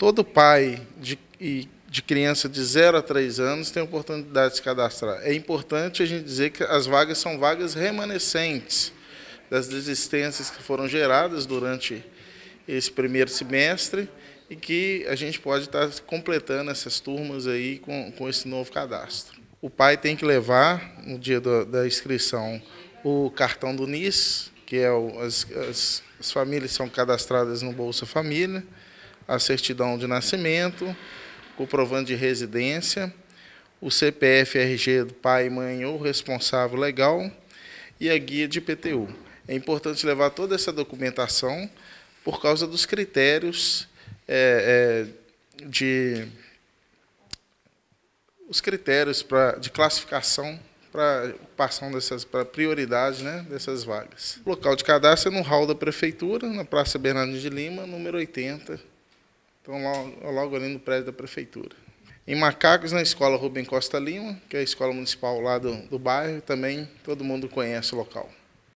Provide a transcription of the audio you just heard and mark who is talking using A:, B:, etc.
A: Todo pai de, de criança de 0 a 3 anos tem a oportunidade de se cadastrar. É importante a gente dizer que as vagas são vagas remanescentes das desistências que foram geradas durante esse primeiro semestre e que a gente pode estar completando essas turmas aí com, com esse novo cadastro. O pai tem que levar, no dia do, da inscrição, o cartão do NIS, que é o, as, as, as famílias são cadastradas no Bolsa Família, a certidão de nascimento, comprovante de residência, o CPF RG do pai, mãe ou responsável legal e a guia de PTU. É importante levar toda essa documentação por causa dos critérios é, é, de os critérios pra, de classificação para ocupação dessas para prioridade né, dessas vagas. O local de cadastro é no hall da prefeitura, na Praça Bernardo de Lima, número 80, então, logo, logo ali no prédio da prefeitura. Em Macacos, na escola Rubem Costa Lima, que é a escola municipal lá do, do bairro, também todo mundo conhece o local.